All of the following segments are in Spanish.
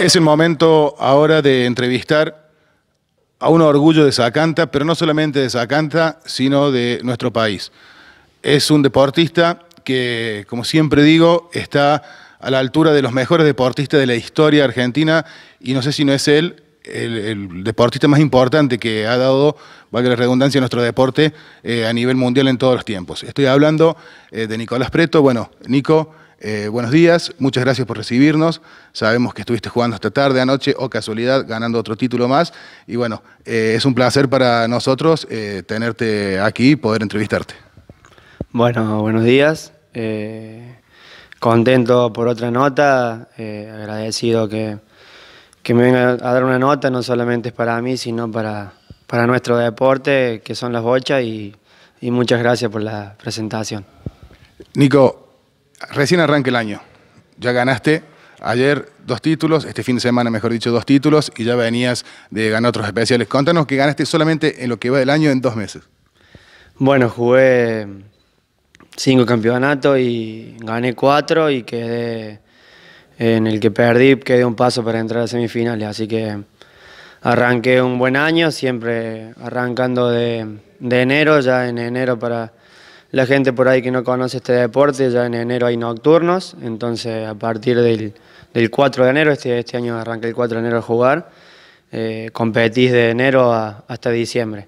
Es el momento ahora de entrevistar a un orgullo de Zacanta, pero no solamente de Zacanta, sino de nuestro país. Es un deportista que, como siempre digo, está a la altura de los mejores deportistas de la historia argentina y no sé si no es él el, deportista más importante que ha dado, valga la redundancia, a nuestro deporte eh, a nivel mundial en todos los tiempos. Estoy hablando eh, de Nicolás Preto. Bueno, Nico, eh, buenos días, muchas gracias por recibirnos. Sabemos que estuviste jugando hasta tarde anoche, o oh casualidad, ganando otro título más. Y bueno, eh, es un placer para nosotros eh, tenerte aquí y poder entrevistarte. Bueno, buenos días. contento por otra nota, agradecido que, me venga a dar una nota, no solamente es para mí, sino para, para nuestro deporte, que son las bochas, y muchas gracias por la presentación. Nico, recién arranca el año. Ya ganaste ayer dos títulos, este fin de semana, mejor dicho, dos títulos, y ya venías de ganar otros especiales. Contanos que ganaste solamente en lo que va del año en dos meses. Bueno, jugué cinco campeonatos y gané cuatro y quedé en el que perdí, quedé un paso para entrar a semifinales, así que arranqué un buen año, siempre arrancando de enero, ya en enero para la gente por ahí que no conoce este deporte, ya en enero hay nocturnos, entonces a partir del, 4 de enero, este, este año arranca el 4 de enero a jugar, eh, competís de enero hasta diciembre.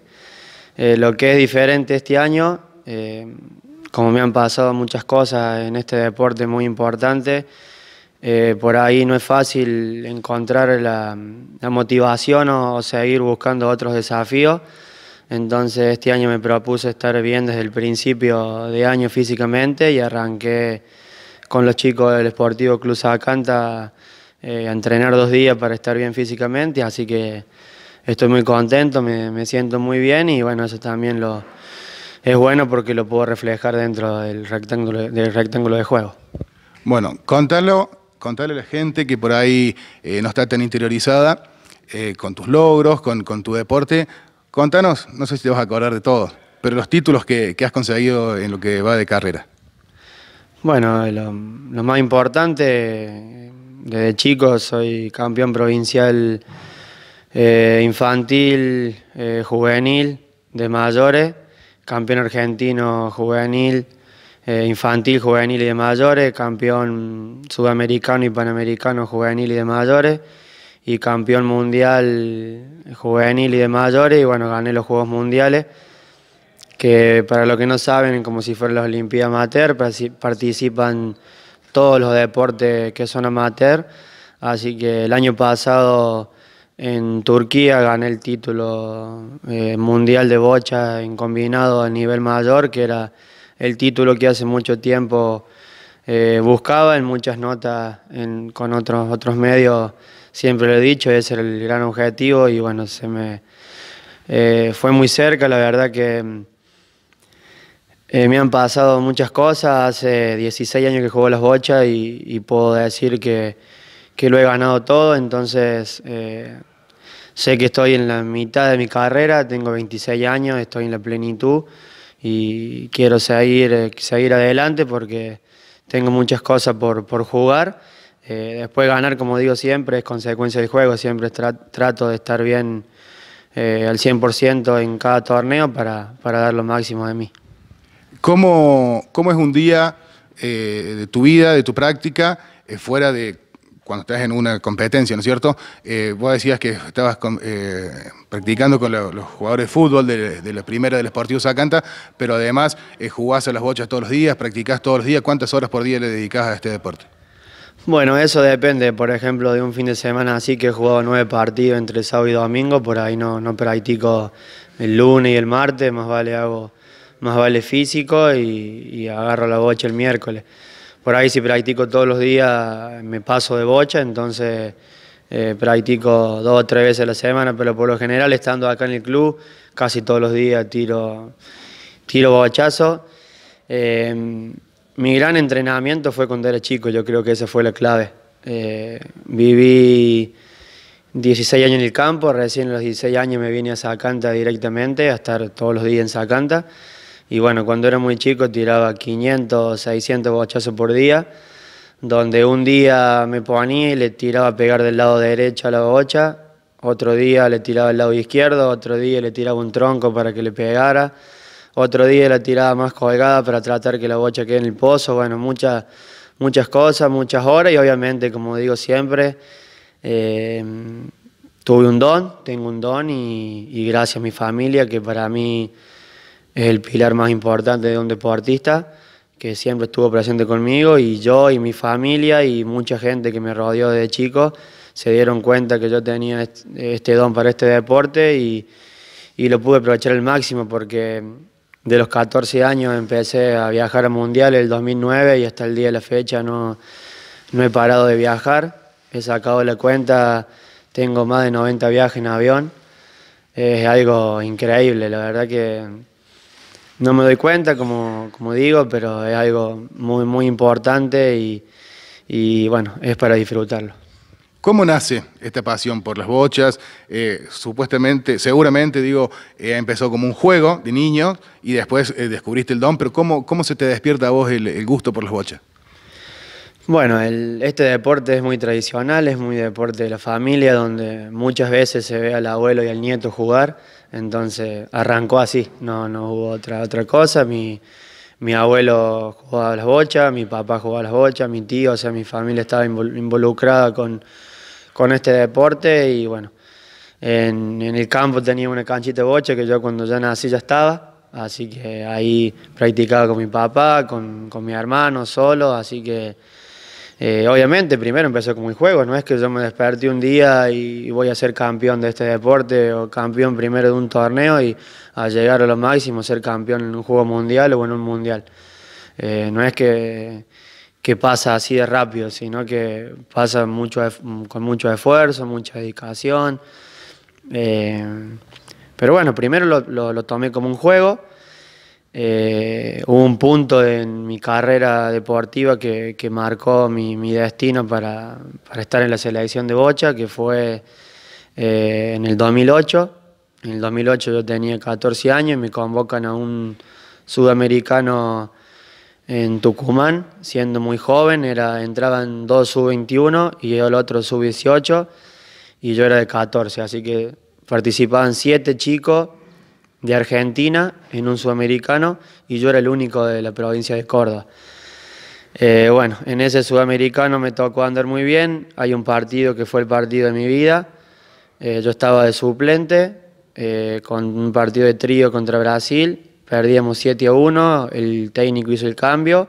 Eh, lo que es diferente este año, eh, como me han pasado muchas cosas en este deporte muy importante, por ahí no es fácil encontrar la, motivación o, seguir buscando otros desafíos. Entonces este año me propuse estar bien desde el principio de año físicamente y arranqué con los chicos del Sportivo Club Sacanta eh, a entrenar dos días para estar bien físicamente, así que estoy muy contento, me, siento muy bien y bueno, eso también lo, es bueno porque lo puedo reflejar dentro del rectángulo, del rectángulo de juego. Bueno, contalo, a la gente que por ahí eh, no está tan interiorizada eh, con tus logros, con tu deporte, Contanos, no sé si te vas a acordar de todo, pero los títulos que, has conseguido en lo que va de carrera. Bueno, lo, más importante, desde chico soy campeón provincial eh, infantil, eh, juvenil, de mayores, campeón argentino juvenil, eh, infantil, juvenil y de mayores, campeón sudamericano y panamericano juvenil y de mayores y campeón mundial juvenil y de mayores y bueno, gané los Juegos Mundiales, que para los que no saben, como si fueran las Olimpiadas Amateur, participan todos los deportes que son amateur, así que el año pasado en Turquía gané el título eh, mundial de bocha en combinado a nivel mayor, que era el título que hace mucho tiempo eh, buscaba en muchas notas con otros, otros medios siempre lo he dicho, ese era el gran objetivo y bueno, se me eh, fue muy cerca, la verdad que eh, me han pasado muchas cosas, hace 16 años que juego las bochas y, puedo decir que, lo he ganado todo, entonces eh, sé que estoy en la mitad de mi carrera, tengo 26 años, estoy en la plenitud y quiero seguir, seguir adelante porque tengo muchas cosas por, por jugar eh, después ganar, como digo siempre, es consecuencia del juego, siempre trato de estar bien eh, al 100% en cada torneo para, para, dar lo máximo de mí. ¿Cómo, cómo es un día eh, de tu vida, de tu práctica, fuera de cuando estás en una competencia, ¿no es cierto? vos decías que estabas practicando con los jugadores de fútbol de, la primera del Esportivo Sacanta, pero además jugás a las bochas todos los días, practicás todos los días. ¿Cuántas horas por día le dedicás a este deporte? Bueno, eso depende, por ejemplo, de un fin de semana así que he jugado nueve partidos entre sábado y domingo, por ahí no, practico el lunes y el martes, más vale hago, más vale físico y, agarro la bocha el miércoles. Por ahí si practico todos los días me paso de bocha, entonces eh, practico dos o tres veces a la semana, pero por lo general estando acá en el club casi todos los días tiro, tiro bochazo. Eh, mi gran entrenamiento fue cuando era chico, yo creo que esa fue la clave. Eh, viví 16 años en el campo, recién a los 16 años me vine a Zacanta directamente, a estar todos los días en Zacanta. Y bueno, cuando era muy chico tiraba 500, 600 bochazos por día, donde un día me ponía y le tiraba a pegar del lado derecho a la bocha, otro día le tiraba al lado izquierdo, otro día le tiraba un tronco para que le pegara. Otro día la tirada más colgada para tratar que la bocha quede en el pozo. Bueno, muchas, muchas cosas, muchas horas y obviamente, como digo siempre, eh, tuve un don, tengo un don y, gracias a mi familia, que para mí es el pilar más importante de un deportista, que siempre estuvo presente conmigo y yo y mi familia y mucha gente que me rodeó desde chico se dieron cuenta que yo tenía este don para este deporte y lo pude aprovechar al máximo porque de los 14 años empecé a viajar al Mundial el 2009 y hasta el día de la fecha no, no he parado de viajar. He sacado la cuenta, tengo más de 90 viajes en avión. Es algo increíble, la verdad que no me doy cuenta, como, como digo, pero es algo muy, muy importante y, y bueno, es para disfrutarlo. ¿Cómo nace esta pasión por las bochas? Eh, supuestamente, seguramente, digo, eh, empezó como un juego de niño y después eh, descubriste el don, pero ¿cómo, ¿cómo, se te despierta a vos el, gusto por las bochas? Bueno, este deporte es muy tradicional, es muy deporte de la familia, donde muchas veces se ve al abuelo y al nieto jugar, entonces arrancó así, no, no hubo otra, otra cosa. Mi, mi abuelo jugaba las bochas, mi papá jugaba a las bochas, mi tío, o sea, mi familia estaba involucrada con con este deporte y bueno, en, el campo tenía una canchita boche que yo cuando ya nací ya estaba, así que ahí practicaba con mi papá, con, con mi hermano, solo, así que eh, obviamente primero empezó con mi juego, no es que yo me desperté un día y voy a ser campeón de este deporte o campeón primero de un torneo y a llegar a lo máximo ser campeón en un juego mundial o en un mundial. Eh, no es que que pasa así de rápido, sino que pasa mucho, con mucho esfuerzo, mucha dedicación. Eh, pero bueno, primero lo, tomé como un juego. Eh, hubo un punto en mi carrera deportiva que, marcó mi, destino para, estar en la selección de bocha, que fue eh, en el 2008. En el 2008 yo tenía 14 años y me convocan a un sudamericano en Tucumán, siendo muy joven, era, entraban dos sub-21 y el otro sub-18, y yo era de 14, así que participaban siete chicos de Argentina en un sudamericano y yo era el único de la provincia de Córdoba. Eh, bueno, en ese sudamericano me tocó andar muy bien, hay un partido que fue el partido de mi vida, eh, yo estaba de suplente eh, con un partido de trío contra Brasil Perdíamos 7 a 1, el técnico hizo el cambio,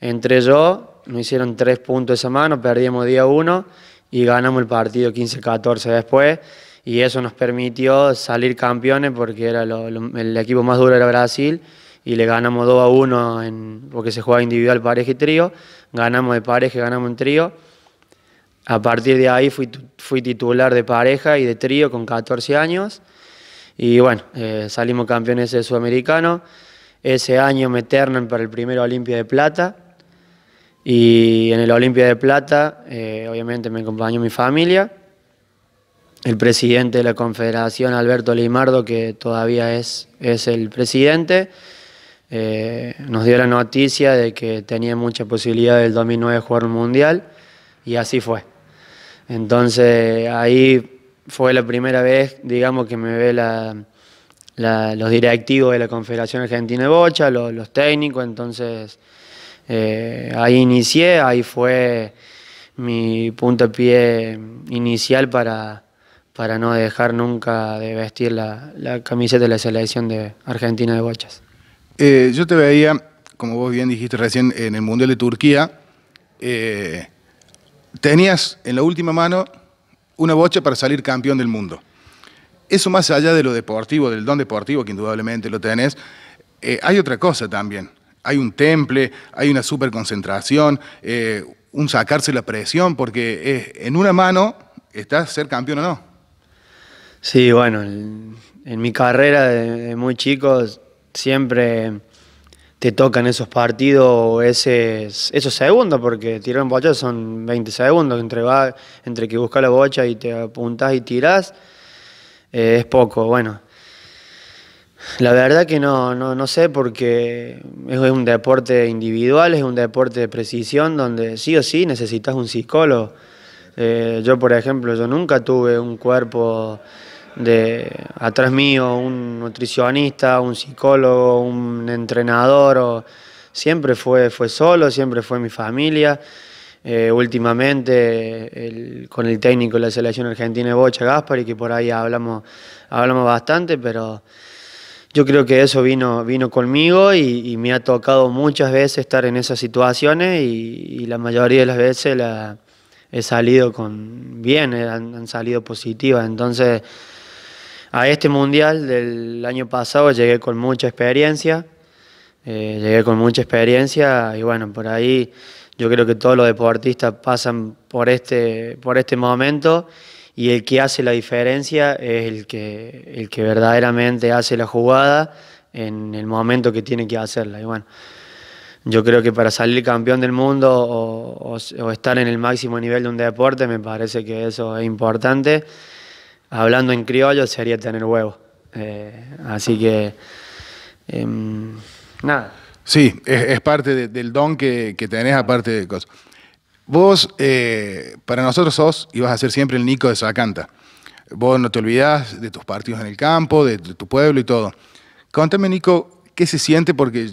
entré yo, nos hicieron 3 puntos esa mano, perdíamos 10 a 1 y ganamos el partido 15-14 después. Y eso nos permitió salir campeones porque era el equipo más duro era Brasil y le ganamos 2 a 1 porque se jugaba individual, pareja y trío. Ganamos de pareja, ganamos en trío. A partir de ahí fui titular de pareja y de trío con 14 años. Y bueno, eh, salimos campeones de Sudamericano. Ese año me ternan para el primer Olimpia de Plata. Y en el Olimpia de Plata, eh, obviamente, me acompañó mi familia. El presidente de la Confederación, Alberto Limardo, que todavía es, es el presidente, eh, nos dio la noticia de que tenía mucha posibilidad del 2009 jugar un mundial. Y así fue. Entonces, ahí fue la primera vez, digamos, que me ve la, los directivos de la Confederación Argentina de Bochas, los, técnicos, entonces eh, ahí inicié, ahí fue mi puntapié inicial para, para no dejar nunca de vestir la, camiseta de la selección de Argentina de Bochas. Eh, yo te veía, como vos bien dijiste recién, en el Mundial de Turquía, eh, tenías en la última mano una bocha para salir campeón del mundo. Eso más allá de lo deportivo, del don deportivo que indudablemente lo tenés, eh, hay otra cosa también. Hay un temple, hay una superconcentración, concentración, eh, un sacarse la presión, porque eh, en una mano estás ser campeón o no. Sí, bueno, en, mi carrera de, de muy chico siempre te tocan esos partidos, esos segundos, porque tirar un bocha son 20 segundos, entre, va, entre que buscas la bocha y te apuntás y tirás, eh, es poco, bueno. La verdad que no, no, no sé, porque es un deporte individual, es un deporte de precisión, donde sí o sí necesitas un psicólogo. Eh, yo, por ejemplo, yo nunca tuve un cuerpo de atrás mío un nutricionista, un psicólogo, un entrenador, o, siempre fue, fue solo, siempre fue mi familia. Eh, últimamente con el técnico de la selección argentina Bocha Gaspari, que por ahí hablamos, hablamos bastante, pero yo creo que eso vino, vino conmigo y, me ha tocado muchas veces estar en esas situaciones y, la mayoría de las veces he salido con bien, eh, han, han salido positivas. Entonces, a este mundial del año pasado llegué con mucha experiencia, eh, llegué con mucha experiencia y bueno, por ahí yo creo que todos los deportistas pasan por este, por este momento y el que hace la diferencia es el que, el que verdaderamente hace la jugada en el momento que tiene que hacerla. Y bueno, yo creo que para salir campeón del mundo o estar en el máximo nivel de un deporte me parece que eso es importante hablando en criollo se haría tener huevo. Eh, así que, em, nada. Sí, es, parte del don que, que, tenés, aparte de cosas. Vos, eh, para nosotros sos y vas a ser siempre el Nico de Sacanta. Vos no te olvidás de tus partidos en el campo, de, de tu pueblo y todo. Contame, Nico, ¿qué se siente? Porque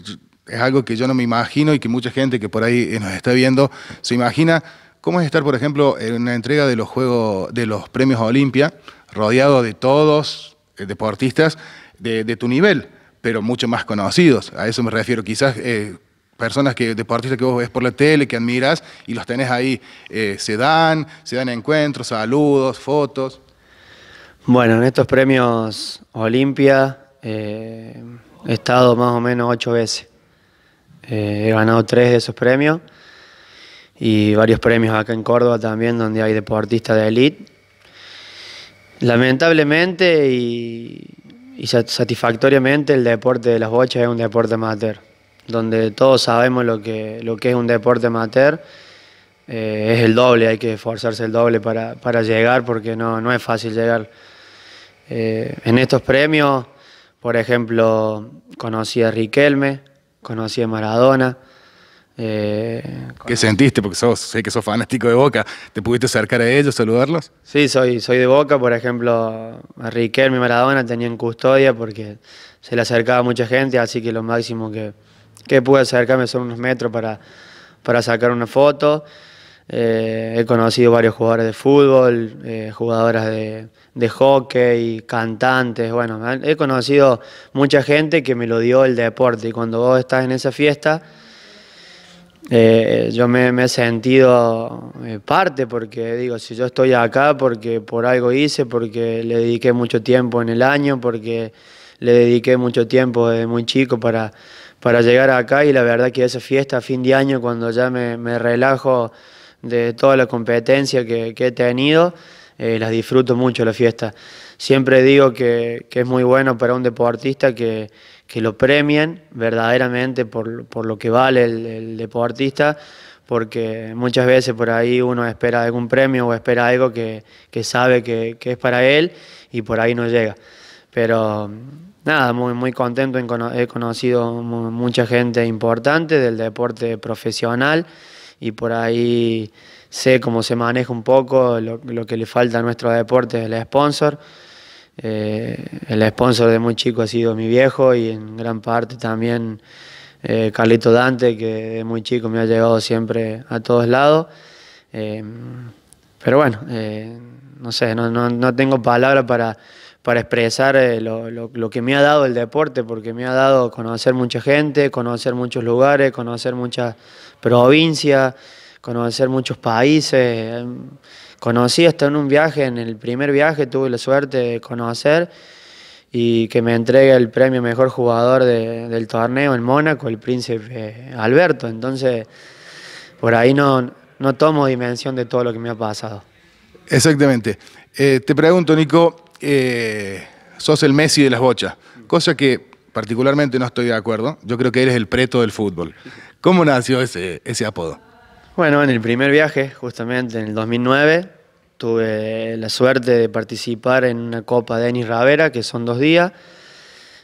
es algo que yo no me imagino y que mucha gente que por ahí nos está viendo se imagina ¿Cómo es estar, por ejemplo, en una entrega de los Juegos, de los Premios Olimpia, rodeado de todos eh, deportistas de, tu nivel, pero mucho más conocidos? A eso me refiero, quizás eh, personas que deportistas que vos ves por la tele, que admiras y los tenés ahí, eh, se dan, se dan encuentros, saludos, fotos. Bueno, en estos premios Olimpia he estado más o menos ocho veces. he ganado tres de esos premios y varios premios acá en Córdoba también, donde hay deportistas de élite. Lamentablemente y, satisfactoriamente el deporte de las bochas es un deporte amateur, donde todos sabemos lo que, lo que es un deporte amateur. Eh, es el doble, hay que esforzarse el doble para, llegar porque no, es fácil llegar. Eh, en estos premios, por ejemplo, conocí a Riquelme, conocí a Maradona, eh, ¿Qué sentiste? Porque sé que sos fanático de Boca. ¿Te pudiste acercar a ellos, saludarlos? Sí, soy, soy de Boca. Por ejemplo, a Riquelme Maradona tenía en custodia porque se le acercaba mucha gente, así que lo máximo que, que pude acercarme son unos metros para, sacar una foto. Eh, he conocido varios jugadores de fútbol, eh, jugadoras de, de, hockey, cantantes. Bueno, he conocido mucha gente que me lo dio el deporte. Y cuando vos estás en esa fiesta eh, yo me, he sentido eh, parte porque digo, si yo estoy acá porque por algo hice, porque le dediqué mucho tiempo en el año, porque le dediqué mucho tiempo desde muy chico para, para llegar acá y la verdad que esa fiesta a fin de año cuando ya me, relajo de toda la competencia que, he tenido, eh, las disfruto mucho la fiesta. Siempre digo que es muy bueno para un deportista que, que lo premien verdaderamente por, por lo que vale el, deportista, porque muchas veces por ahí uno espera algún premio o espera algo que, que sabe que, que, es para él y por ahí no llega. Pero nada, muy, muy contento, he conocido mucha gente importante del deporte profesional y por ahí sé cómo se maneja un poco lo, lo que le falta a nuestro deporte, el sponsor eh, el sponsor de muy chico ha sido mi viejo y en gran parte también eh, Carlito Dante, que de muy chico me ha llegado siempre a todos lados. Eh, pero bueno, eh, no sé, no, tengo palabras para, para expresar lo, lo, que me ha dado el deporte, porque me ha dado conocer mucha gente, conocer muchos lugares, conocer muchas provincias, conocer muchos países conocí hasta en un viaje, en el primer viaje tuve la suerte de conocer y que me entregue el premio mejor jugador del torneo en Mónaco, el príncipe Alberto. Entonces, por ahí no, no tomo dimensión de todo lo que me ha pasado. Exactamente. Eh, te pregunto, Nico, eh, sos el Messi de las bochas, cosa que particularmente no estoy de acuerdo. Yo creo que eres el preto del fútbol. ¿Cómo nació ese apodo? Bueno, en el primer viaje, justamente en el 2009, tuve la suerte de participar en una Copa Denis Ravera, que son dos días,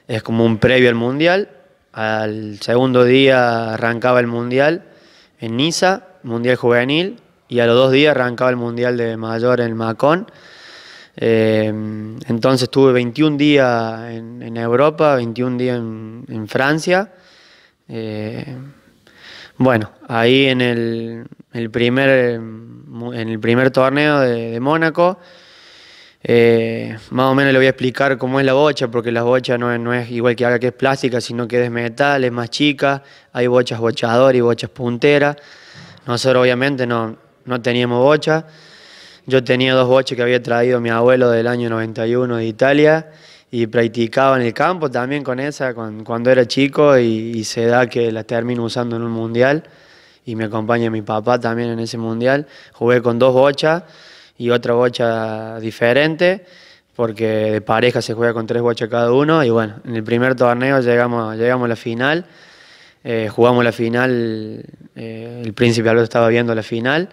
es como un previo al Mundial. Al segundo día arrancaba el Mundial en Niza, Mundial Juvenil, y a los dos días arrancaba el Mundial de Mayor en Macón. Eh, entonces tuve 21 días en, Europa, 21 días en, Francia. Eh, bueno, ahí en el, primer, el primer torneo de, Mónaco, eh, más o menos le voy a explicar cómo es la bocha, porque la bocha no es, igual que ahora que es plástica, sino que es metal, es más chica, hay bochas bochador y bochas punteras. Nosotros obviamente no, no teníamos bocha. Yo tenía dos boches que había traído mi abuelo del año 91 de Italia y practicaba en el campo también con esa cuando era chico y, se da que la termino usando en un mundial y me acompaña mi papá también en ese mundial. Jugué con dos bochas y otra bocha diferente porque de pareja se juega con tres bochas cada uno y bueno, en el primer torneo llegamos, llegamos a la final, eh, jugamos la final, eh, el príncipe Alberto estaba viendo la final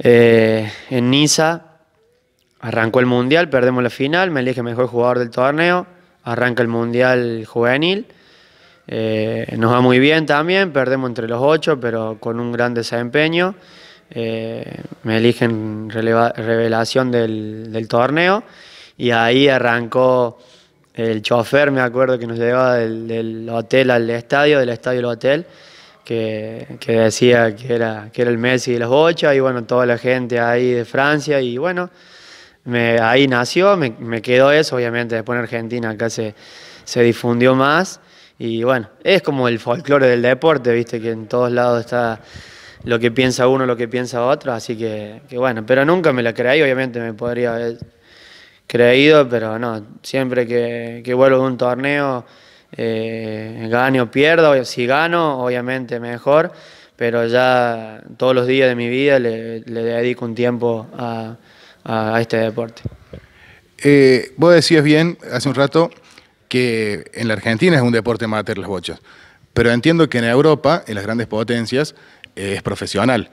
eh, en Niza Arrancó el mundial, perdemos la final, me elige mejor jugador del torneo, arranca el mundial juvenil, eh, nos va muy bien también, perdemos entre los ocho, pero con un gran desempeño. Eh, me eligen revelación del, torneo y ahí arrancó el chofer, me acuerdo que nos llevaba del, hotel al estadio, del estadio al hotel, que, decía que era, que era el Messi de los ocho, y bueno, toda la gente ahí de Francia y bueno me, ahí nació, me, me, quedó eso, obviamente, después en Argentina acá se, se difundió más. Y bueno, es como el folclore del deporte, viste, que en todos lados está lo que piensa uno, lo que piensa otro, así que, bueno, pero nunca me la creí, obviamente me podría haber creído, pero no, siempre que, vuelvo de un torneo, eh, gane o pierdo si gano, obviamente mejor, pero ya todos los días de mi vida le, le dedico un tiempo a a, este deporte. Eh, vos decías bien hace un rato que en la Argentina es un deporte amateur las bochas, pero entiendo que en Europa, en las grandes potencias, eh, es profesional.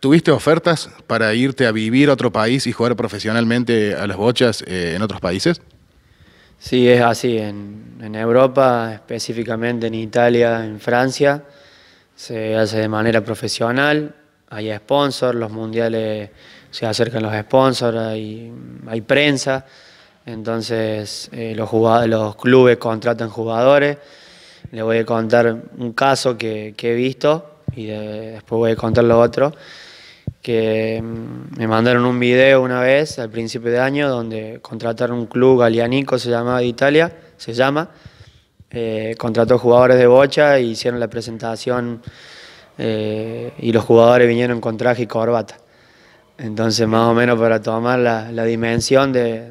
¿Tuviste ofertas para irte a vivir a otro país y jugar profesionalmente a las bochas eh, en otros países? Sí, es así. En, en, Europa, específicamente en Italia, en Francia, se hace de manera profesional. Hay sponsors, los mundiales se acercan los sponsors, hay, hay prensa, entonces eh, los, jugadores, los clubes contratan jugadores. Le voy a contar un caso que, he visto y después voy a contar lo otro, que mm, me mandaron un video una vez al principio de año donde contrataron un club galianico, se llamaba de Italia, se llama, eh, contrató jugadores de bocha e hicieron la presentación eh, y los jugadores vinieron con traje y corbata. Entonces, más o menos para tomar la, dimensión de,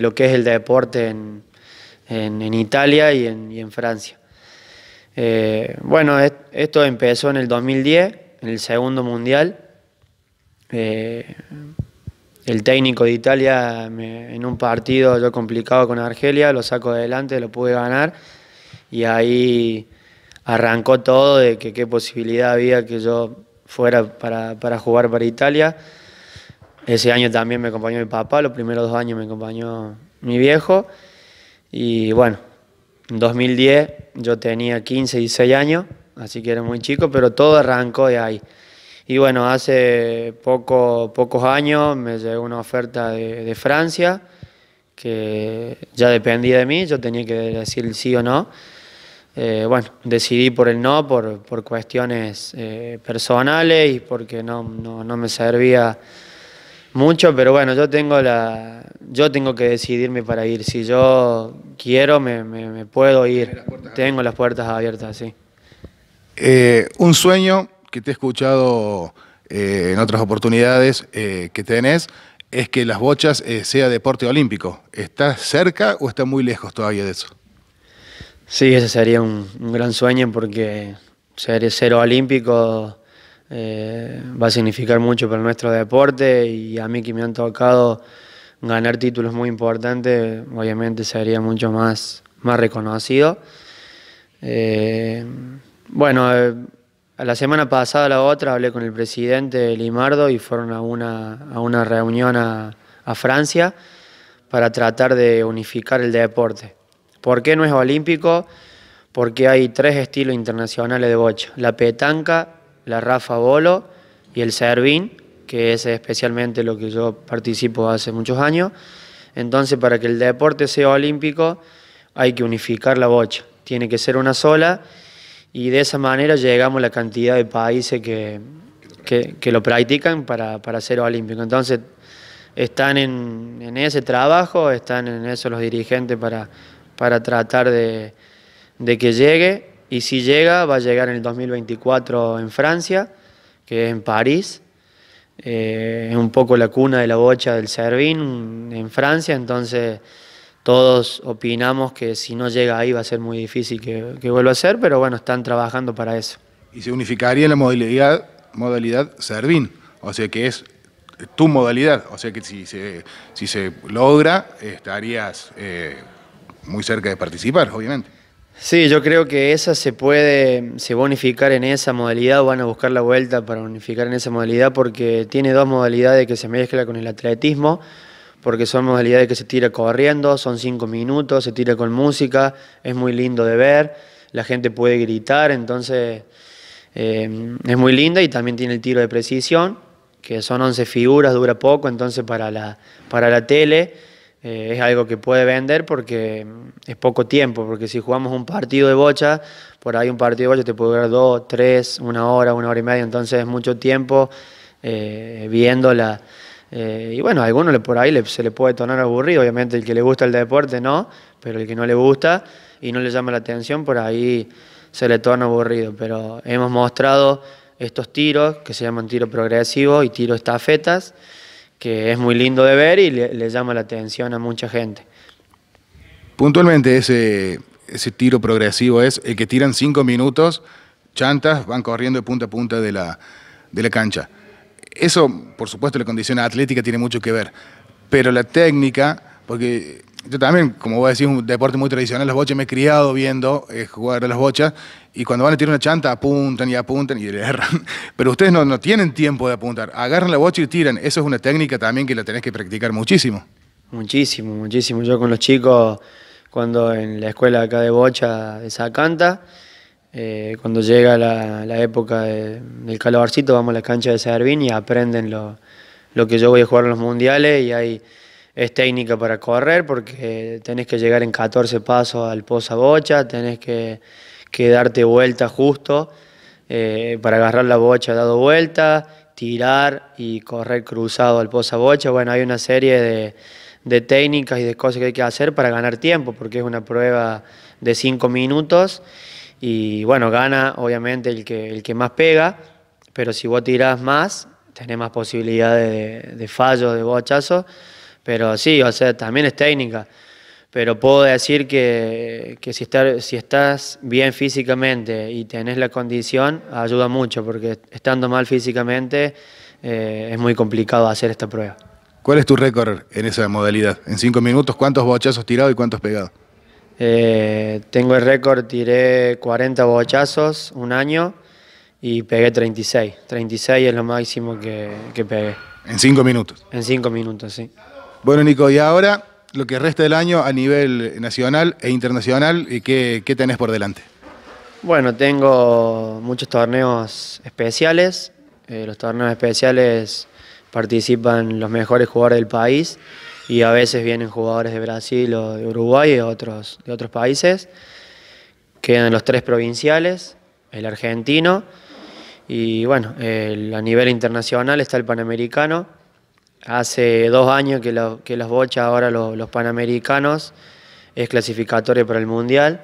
lo que es el deporte en, Italia y en, Francia. Eh, bueno, esto empezó en el 2010, en el segundo mundial. Eh, el técnico de Italia en un partido yo complicado con Argelia, lo saco adelante, lo pude ganar y ahí arrancó todo de que qué posibilidad había que yo fuera para, para jugar para Italia. Ese año también me acompañó mi papá, los primeros dos años me acompañó mi viejo. Y bueno, en 2010 yo tenía 15, y 16 años, así que era muy chico, pero todo arrancó de ahí. Y bueno, hace pocos años me llegó una oferta de, Francia que ya dependía de mí, yo tenía que decir sí o no. Eh, bueno, decidí por el no, por, por cuestiones eh, personales y porque no, no, no me servía mucho, pero bueno, yo tengo la, yo tengo que decidirme para ir. Si yo quiero, me, puedo ir. tengo las puertas abiertas, sí. Eh, un sueño que te he escuchado eh, en otras oportunidades eh, que tenés es que las bochas sea deporte olímpico. ¿Estás cerca o está muy lejos todavía de eso? Sí, ese sería un, gran sueño porque ser, ser olímpico eh, va a significar mucho para nuestro deporte y a mí que me han tocado ganar títulos muy importantes, obviamente sería mucho más, más reconocido. Eh, bueno, eh, la semana pasada, la otra, hablé con el presidente Limardo y fueron a una, a una reunión a, a Francia para tratar de unificar el deporte. ¿Por qué no es olímpico? Porque hay tres estilos internacionales de bocha, la petanca, la Rafa Bolo y el Servín, que es especialmente lo que yo participo hace muchos años. Entonces, para que el deporte sea olímpico, hay que unificar la bocha. Tiene que ser una sola y de esa manera llegamos a la cantidad de países que, lo practican para, para ser olímpico. Entonces, están en, ese trabajo, están en eso los dirigentes para, para tratar de, de que llegue y si llega, va a llegar en el 2024 en Francia, que es en París. Eh, es un poco la cuna de la bocha del Servín en Francia, entonces todos opinamos que si no llega ahí va a ser muy difícil que, vuelva a ser, pero bueno, están trabajando para eso. Y se unificaría en la modalidad, modalidad Servín, o sea que es tu modalidad, o sea que si se, si se logra estarías eh, muy cerca de participar, obviamente. Sí, yo creo que esa se puede, se va a unificar en esa modalidad, van a buscar la vuelta para unificar en esa modalidad porque tiene dos modalidades que se mezclan con el atletismo, porque son modalidades que se tira corriendo, son cinco minutos, se tira con música, es muy lindo de ver, la gente puede gritar, entonces eh, es muy linda y también tiene el tiro de precisión, que son 11 figuras, dura poco, entonces para la, para la tele eh, es algo que puede vender porque es poco tiempo, porque si jugamos un partido de bocha, por ahí un partido de bocha te puede durar dos, tres, una hora, una hora y media, entonces es mucho tiempo eh, viéndola. Eh, y bueno, a alguno por ahí se le puede tornar aburrido, obviamente el que le gusta el deporte no, pero el que no le gusta y no le llama la atención, por ahí se le torna aburrido. Pero hemos mostrado estos tiros, que se llaman tiro progresivo y tiro estafetas, que es muy lindo de ver y le, llama la atención a mucha gente. Puntualmente ese, ese tiro progresivo es el que tiran cinco minutos, chantas, van corriendo de punta a punta de la, de la cancha. Eso, por supuesto, la condición atlética tiene mucho que ver, pero la técnica, porque yo también, como a decir, un deporte muy tradicional, los bochas me he criado viendo eh, jugar a las bochas, y cuando van a tirar una chanta, apuntan y apuntan y le erran. Pero ustedes no, tienen tiempo de apuntar, agarran la bocha y tiran. Eso es una técnica también que la tenés que practicar muchísimo. Muchísimo, muchísimo. Yo con los chicos, cuando en la escuela acá de bocha, de canta. Eh, cuando llega la, época del calabarcito vamos a la cancha de Servín y aprenden lo, lo que yo voy a jugar en los mundiales y hay es técnica para correr porque tenés que llegar en 14 pasos al bocha, tenés que, que darte vuelta justo eh, para agarrar la bocha dado vuelta, tirar y correr cruzado al bocha. Bueno, hay una serie de, técnicas y de cosas que hay que hacer para ganar tiempo porque es una prueba de 5 minutos y bueno, gana obviamente el que, el que más pega, pero si vos tirás más, tenés más posibilidades de, de fallos, de bochazos. Pero sí, o sea, también es técnica. Pero puedo decir que, si, si estás bien físicamente y tenés la condición, ayuda mucho, porque estando mal físicamente eh, es muy complicado hacer esta prueba. ¿Cuál es tu récord en esa modalidad? En cinco minutos, ¿cuántos bochazos tirado y cuántos pegados? Eh, tengo el récord, tiré 40 bochazos un año y pegué 36. 36 es lo máximo que, que pegué. ¿En cinco minutos? En cinco minutos, sí. Bueno, Nico, y ahora lo que resta del año a nivel nacional e internacional, ¿qué, qué tenés por delante? Bueno, tengo muchos torneos especiales. Eh, los torneos especiales participan los mejores jugadores del país y a veces vienen jugadores de Brasil o de Uruguay y otros, de otros países. Quedan los tres provinciales, el argentino y bueno, a nivel internacional está el panamericano Hace dos años que, que los bochas, ahora los, panamericanos, es clasificatorio para el mundial.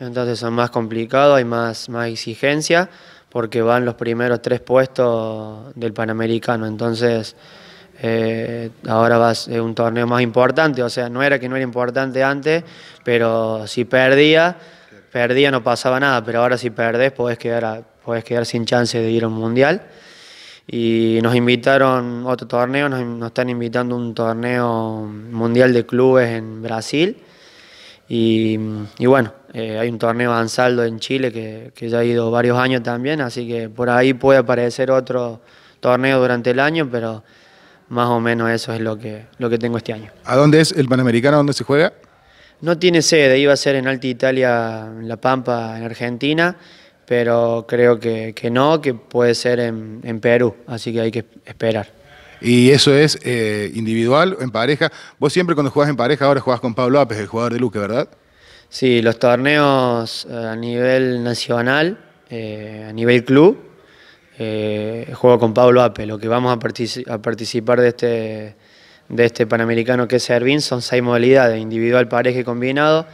Entonces son más complicados, hay más, más exigencia, porque van los primeros tres puestos del panamericano. Entonces. Eh, ahora vas a un torneo más importante, o sea, no era que no era importante antes, pero si perdía, perdía no pasaba nada, pero ahora si perdés podés quedar, podés quedar sin chance de ir a un mundial y nos invitaron otro torneo, nos, están invitando un torneo mundial de clubes en Brasil y, bueno, eh, hay un torneo Ansaldo en Chile que, que, ya ha ido varios años también, así que por ahí puede aparecer otro torneo durante el año, pero más o menos eso es lo que, lo que tengo este año. ¿A dónde es el Panamericano? ¿Dónde se juega? No tiene sede, iba a ser en Alta Italia, en La Pampa, en Argentina pero creo que, no, que puede ser en, Perú, así que hay que esperar. Y eso es eh, individual, en pareja. Vos siempre cuando jugás en pareja, ahora jugás con Pablo Apes, el jugador de Luque, ¿verdad? Sí, los torneos eh, a nivel nacional, eh, a nivel club, juego con Pablo Ape. Lo que vamos a, participar de este, de este Panamericano que es Servín son seis modalidades, individual, pareja y combinado,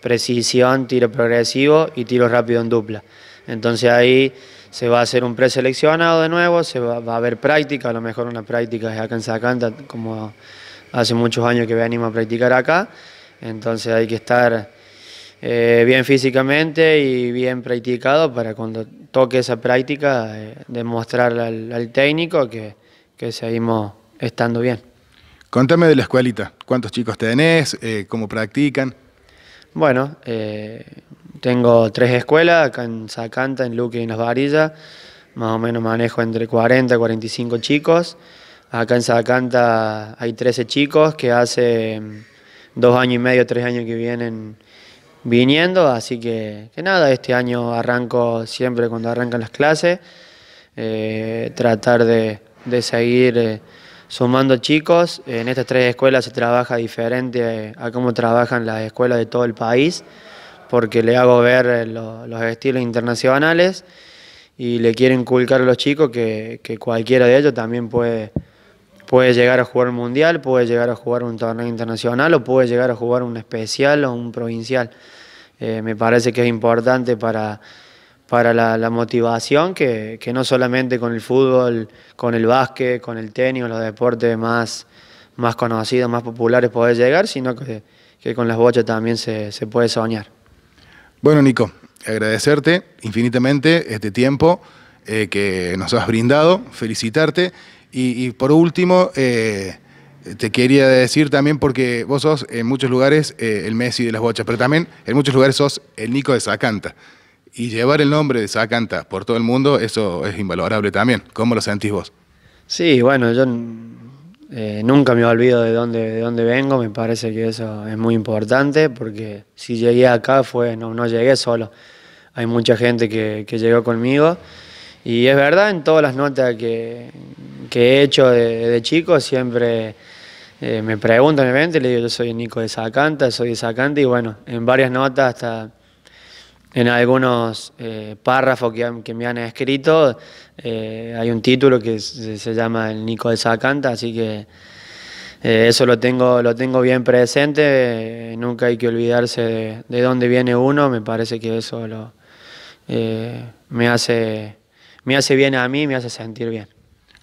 precisión, tiro progresivo y tiro rápido en dupla. Entonces ahí se va a hacer un preseleccionado de nuevo, se va, a haber práctica, a lo mejor una práctica es acá en como hace muchos años que venimos a practicar acá, entonces hay que estar eh, bien físicamente y bien practicado para cuando toque esa práctica eh, demostrar al, técnico que, seguimos estando bien. Contame de la escuelita, ¿cuántos chicos tenés? Eh, ¿Cómo practican? Bueno, tengo tres escuelas, acá en Zacanta, en Luque y en Las Varillas. Más o menos manejo entre 40 y 45 chicos. Acá en Zacanta hay 13 chicos que hace mm, dos años y medio, tres años que vienen viniendo, así que, nada, este año arranco siempre cuando arrancan las clases, eh, tratar de, seguir eh, sumando chicos. En estas tres escuelas se trabaja diferente a cómo trabajan las escuelas de todo el país porque le hago ver eh, los, estilos internacionales y le quiero inculcar a los chicos que, cualquiera de ellos también puede, puede llegar a jugar un mundial, puede llegar a jugar un torneo internacional o puede llegar a jugar un especial o un provincial. Eh, me parece que es importante para, para la, motivación que, no solamente con el fútbol, con el básquet, con el tenis, los deportes más, más conocidos, más populares puede llegar, sino que, con las bochas también se puede soñar. Bueno, Nico, agradecerte infinitamente este tiempo eh, que nos has brindado, felicitarte. Y, por último, eh, te quería decir también, porque vos sos en muchos lugares eh, el Messi de las bochas, pero también en muchos lugares sos el Nico de Zacanta Y llevar el nombre de Zacanta por todo el mundo, eso es invalorable también. ¿Cómo lo sentís vos? Sí, bueno, yo eh, nunca me olvido de dónde, de dónde vengo, me parece que eso es muy importante porque si llegué acá fue, no, no llegué solo, hay mucha gente que, llegó conmigo y es verdad, en todas las notas que, he hecho de, chico siempre eh, me preguntan, me ven, y le digo yo soy Nico de Sacanta, soy de Sacanta y bueno, en varias notas hasta en algunos eh, párrafos que, me han escrito, eh, hay un título que se, llama El Nico de Sacanta, así que eh, eso lo tengo, lo tengo bien presente, nunca hay que olvidarse de, dónde viene uno, me parece que eso me, hace, me hace bien a mí, me hace sentir bien.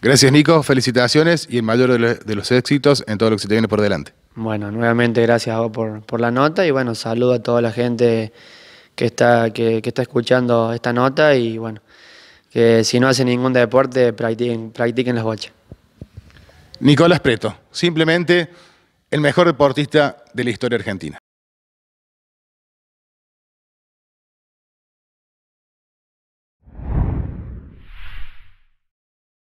Gracias Nico, felicitaciones y el mayor de, los éxitos en todo lo que se te viene por delante. Bueno, nuevamente gracias a vos por, por la nota y bueno, saludo a toda la gente que está, que, está escuchando esta nota y bueno, que si no hace ningún deporte, practiquen, practiquen las bochas. Nicolás Preto, simplemente el mejor deportista de la historia argentina.